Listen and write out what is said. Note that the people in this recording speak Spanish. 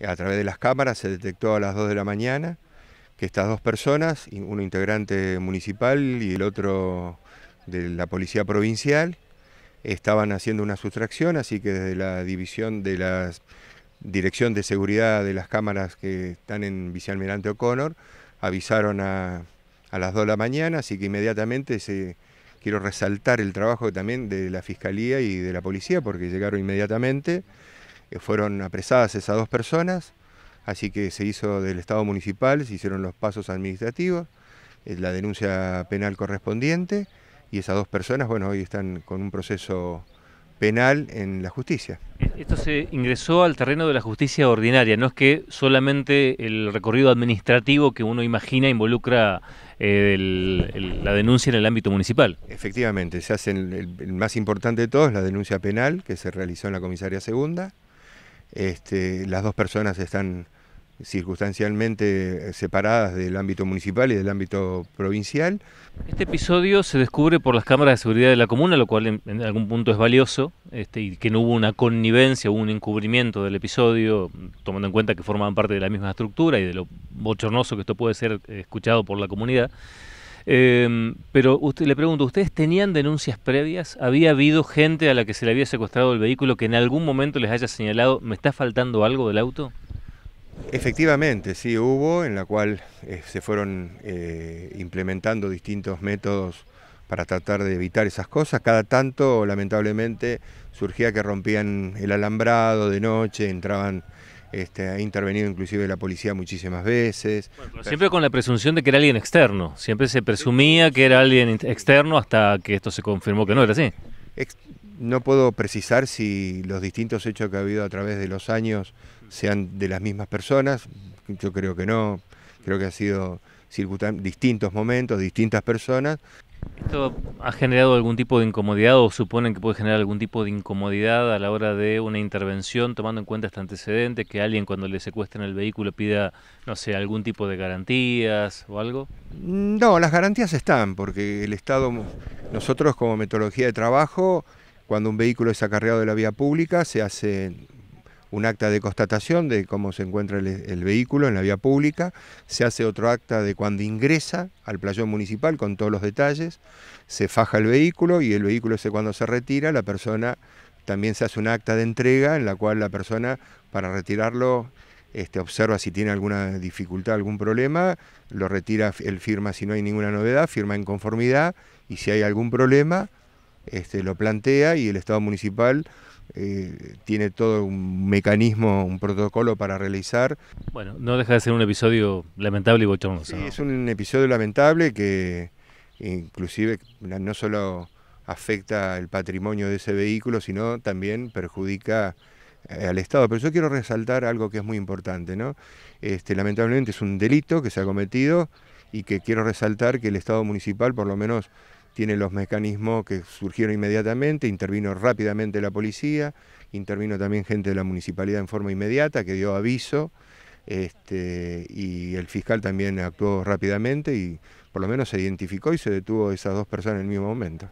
Eh, a través de las cámaras se detectó a las 2 de la mañana que estas dos personas, uno integrante municipal y el otro de la policía provincial, estaban haciendo una sustracción, así que desde la división de la dirección de seguridad de las cámaras que están en Vicealmirante O'Connor, avisaron a, las 2 de la mañana, así que inmediatamente se, quiero resaltar el trabajo también de la Fiscalía y de la Policía, porque llegaron inmediatamente fueron apresadas esas dos personas, así que se hizo del Estado Municipal, se hicieron los pasos administrativos, eh, la denuncia penal correspondiente y esas dos personas, bueno, hoy están con un proceso penal en la justicia. Eh, esto se ingresó al terreno de la justicia ordinaria, no es que solamente el recorrido administrativo que uno imagina involucra eh, la denuncia en el ámbito municipal. Efectivamente, se hace el, el, más importante de todos, la denuncia penal que se realizó en la comisaría segunda, este, las dos personas están circunstancialmente separadas del ámbito municipal y del ámbito provincial. Este episodio se descubre por las cámaras de seguridad de la comuna, lo cual en, algún punto es valioso, este, y que no hubo una connivencia, hubo un encubrimiento del episodio, tomando en cuenta que formaban parte de la misma estructura y de lo bochornoso que esto puede ser eh, escuchado por la comunidad. Em, pero usted, le pregunto, ¿ustedes tenían denuncias previas? ¿Había habido gente a la que se le había secuestrado el vehículo que en algún momento les haya señalado, me está faltando algo del auto? Efectivamente, sí hubo, en la cual eh, se fueron eh, implementando distintos métodos para tratar de evitar esas cosas. Cada tanto, lamentablemente, surgía que rompían el alambrado de noche, entraban este, ha intervenido inclusive la policía muchísimas veces. siempre con la presunción de que era alguien externo. Siempre se presumía que era alguien externo hasta que esto se confirmó que no era así. No puedo precisar si los distintos hechos que ha habido a través de los años sean de las mismas personas. Yo creo que no. Creo que ha sido distintos momentos, distintas personas. ¿Esto ha generado algún tipo de incomodidad o suponen que puede generar algún tipo de incomodidad a la hora de una intervención, tomando en cuenta este antecedente, que alguien cuando le secuestren el vehículo pida, no sé, algún tipo de garantías o algo? No, las garantías están, porque el Estado, nosotros como metodología de trabajo, cuando un vehículo es acarreado de la vía pública, se hace un acta de constatación de cómo se encuentra el, vehículo en la vía pública, se hace otro acta de cuando ingresa al playón municipal con todos los detalles, se faja el vehículo y el vehículo ese cuando se retira, la persona también se hace un acta de entrega en la cual la persona para retirarlo este, observa si tiene alguna dificultad, algún problema, lo retira, él firma si no hay ninguna novedad, firma en conformidad y si hay algún problema este, lo plantea y el Estado municipal eh, tiene todo un mecanismo, un protocolo para realizar. Bueno, no deja de ser un episodio lamentable y bochornoso. Sí, es un episodio lamentable que inclusive no solo afecta el patrimonio de ese vehículo, sino también perjudica eh, al Estado. Pero yo quiero resaltar algo que es muy importante, ¿no? Este, lamentablemente es un delito que se ha cometido y que quiero resaltar que el Estado municipal, por lo menos tiene los mecanismos que surgieron inmediatamente, intervino rápidamente la policía, intervino también gente de la municipalidad en forma inmediata que dio aviso este, y el fiscal también actuó rápidamente y por lo menos se identificó y se detuvo esas dos personas en el mismo momento.